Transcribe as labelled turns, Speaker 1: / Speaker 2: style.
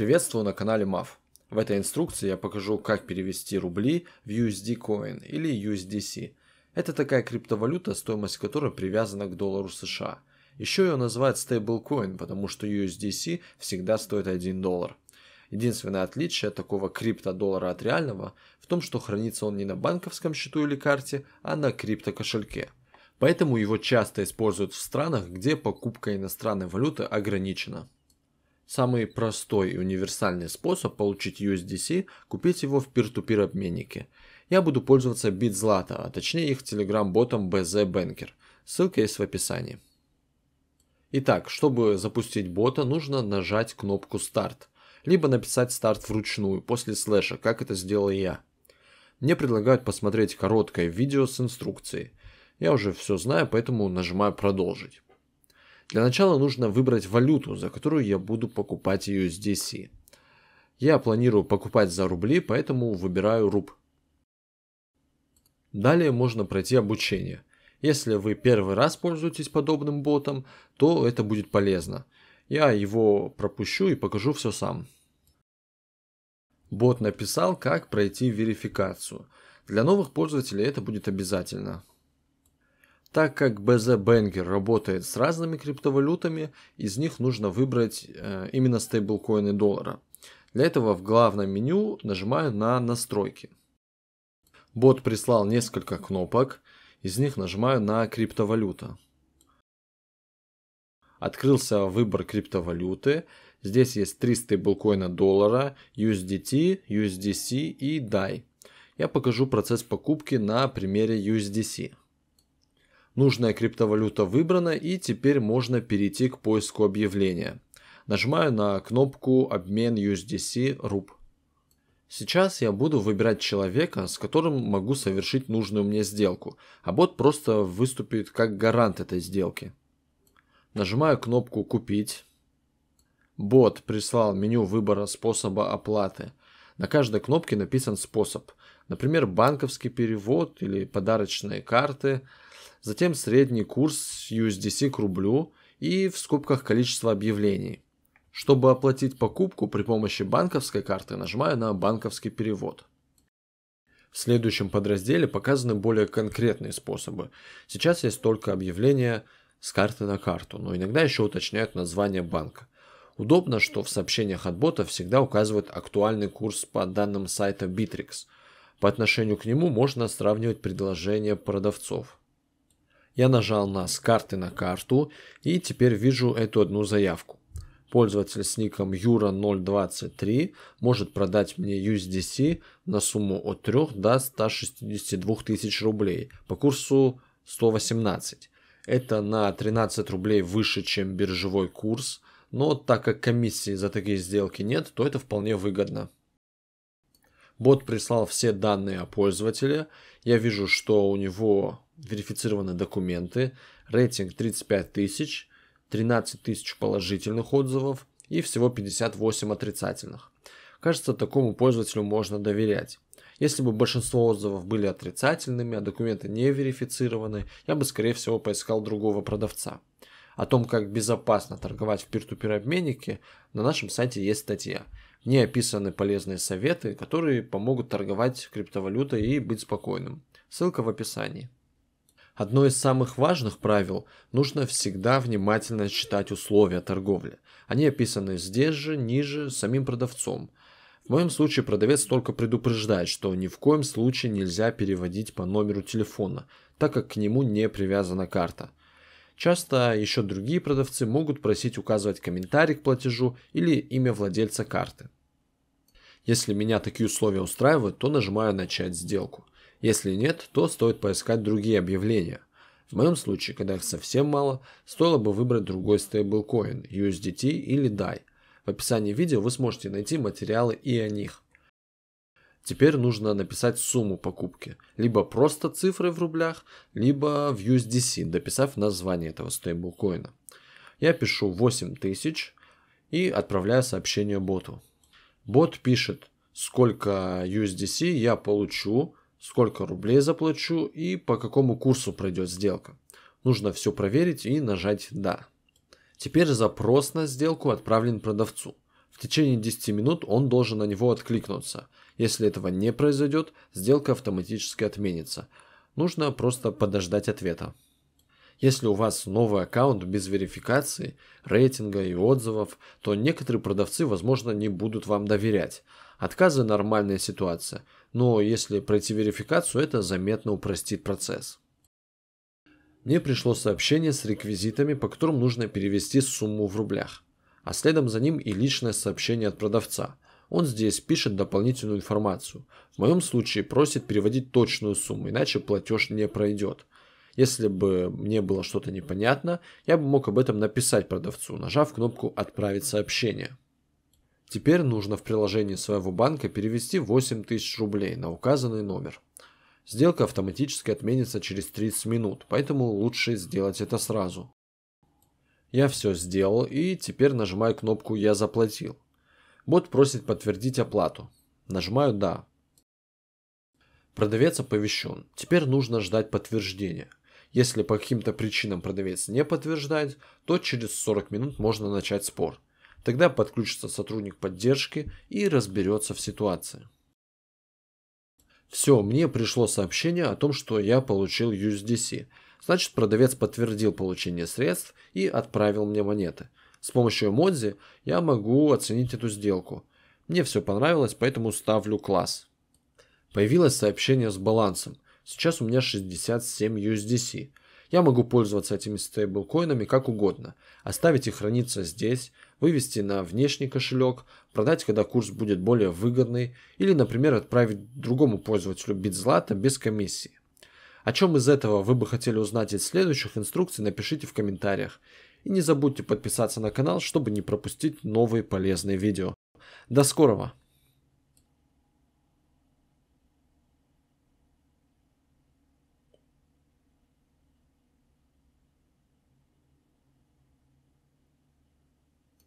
Speaker 1: Приветствую на канале MAF. В этой инструкции я покажу, как перевести рубли в USD Coin или USDC. Это такая криптовалюта, стоимость которой привязана к доллару США. Еще ее называют стейблкоин, потому что USDC всегда стоит 1 доллар. Единственное отличие такого крипто-доллара от реального в том, что хранится он не на банковском счету или карте, а на крипто-кошельке. Поэтому его часто используют в странах, где покупка иностранной валюты ограничена. Самый простой и универсальный способ получить USDC – купить его в peer-to-peer обменнике. Я буду пользоваться BitZlata, а точнее их телеграм-ботом BZ Banker. Ссылка есть в описании. Итак, чтобы запустить бота, нужно нажать кнопку «Старт», либо написать «Старт» вручную, после слэша, как это сделал я. Мне предлагают посмотреть короткое видео с инструкцией. Я уже все знаю, поэтому нажимаю «Продолжить». Для начала нужно выбрать валюту, за которую я буду покупать USDC. Я планирую покупать за рубли, поэтому выбираю руб. Далее можно пройти обучение. Если вы первый раз пользуетесь подобным ботом, то это будет полезно. Я его пропущу и покажу все сам. Бот написал, как пройти верификацию. Для новых пользователей это будет обязательно. Так как BZ Banger работает с разными криптовалютами, из них нужно выбрать э, именно стейблкоины доллара. Для этого в главном меню нажимаю на настройки. Бот прислал несколько кнопок, из них нажимаю на криптовалюта. Открылся выбор криптовалюты. Здесь есть три стейблкоина доллара, USDT, USDC и DAI. Я покажу процесс покупки на примере USDC. Нужная криптовалюта выбрана и теперь можно перейти к поиску объявления. Нажимаю на кнопку «Обмен USDC RUB». Сейчас я буду выбирать человека, с которым могу совершить нужную мне сделку, а бот просто выступит как гарант этой сделки. Нажимаю кнопку «Купить». Бот прислал меню выбора способа оплаты. На каждой кнопке написан способ. Например, банковский перевод или подарочные карты. Затем средний курс USDC к рублю и в скобках количество объявлений. Чтобы оплатить покупку при помощи банковской карты, нажимаю на банковский перевод. В следующем подразделе показаны более конкретные способы. Сейчас есть только объявление с карты на карту, но иногда еще уточняют название банка. Удобно, что в сообщениях от бота всегда указывают актуальный курс по данным сайта Bittrex – по отношению к нему можно сравнивать предложения продавцов. Я нажал на «С карты на карту» и теперь вижу эту одну заявку. Пользователь с ником Юра023 может продать мне USDC на сумму от 3 до 162 тысяч рублей по курсу 118. Это на 13 рублей выше, чем биржевой курс, но так как комиссии за такие сделки нет, то это вполне выгодно. Бот прислал все данные о пользователе. Я вижу, что у него верифицированы документы. Рейтинг 35 тысяч, 13 тысяч положительных отзывов и всего 58 отрицательных. Кажется, такому пользователю можно доверять. Если бы большинство отзывов были отрицательными, а документы не верифицированы, я бы, скорее всего, поискал другого продавца. О том, как безопасно торговать в пир-ту-пир обменнике, на нашем сайте есть статья не описаны полезные советы, которые помогут торговать криптовалютой и быть спокойным. Ссылка в описании. Одно из самых важных правил – нужно всегда внимательно читать условия торговли. Они описаны здесь же, ниже, самим продавцом. В моем случае продавец только предупреждает, что ни в коем случае нельзя переводить по номеру телефона, так как к нему не привязана карта – Часто еще другие продавцы могут просить указывать комментарий к платежу или имя владельца карты. Если меня такие условия устраивают, то нажимаю «Начать сделку». Если нет, то стоит поискать другие объявления. В моем случае, когда их совсем мало, стоило бы выбрать другой стейблкоин – USDT или DAI. В описании видео вы сможете найти материалы и о них – Теперь нужно написать сумму покупки. Либо просто цифры в рублях, либо в USDC, дописав название этого стейблкоина. Я пишу 8000 и отправляю сообщение боту. Бот пишет, сколько USDC я получу, сколько рублей заплачу и по какому курсу пройдет сделка. Нужно все проверить и нажать «Да». Теперь запрос на сделку отправлен продавцу. В течение 10 минут он должен на него откликнуться – если этого не произойдет, сделка автоматически отменится. Нужно просто подождать ответа. Если у вас новый аккаунт без верификации, рейтинга и отзывов, то некоторые продавцы, возможно, не будут вам доверять. Отказы – нормальная ситуация, но если пройти верификацию, это заметно упростит процесс. Мне пришло сообщение с реквизитами, по которым нужно перевести сумму в рублях, а следом за ним и личное сообщение от продавца – он здесь пишет дополнительную информацию. В моем случае просит переводить точную сумму, иначе платеж не пройдет. Если бы мне было что-то непонятно, я бы мог об этом написать продавцу, нажав кнопку «Отправить сообщение». Теперь нужно в приложении своего банка перевести 8000 рублей на указанный номер. Сделка автоматически отменится через 30 минут, поэтому лучше сделать это сразу. Я все сделал и теперь нажимаю кнопку «Я заплатил». Бот просит подтвердить оплату. Нажимаю «Да». Продавец оповещен. Теперь нужно ждать подтверждения. Если по каким-то причинам продавец не подтверждает, то через 40 минут можно начать спор. Тогда подключится сотрудник поддержки и разберется в ситуации. Все, мне пришло сообщение о том, что я получил USDC. Значит, продавец подтвердил получение средств и отправил мне монеты. С помощью эмодзи я могу оценить эту сделку. Мне все понравилось, поэтому ставлю класс. Появилось сообщение с балансом. Сейчас у меня 67 USDC. Я могу пользоваться этими стейблкоинами как угодно. Оставить их храниться здесь, вывести на внешний кошелек, продать, когда курс будет более выгодный, или, например, отправить другому пользователю битзлата без комиссии. О чем из этого вы бы хотели узнать из следующих инструкций, напишите в комментариях. И не забудьте подписаться на канал, чтобы не пропустить новые полезные видео. До скорого!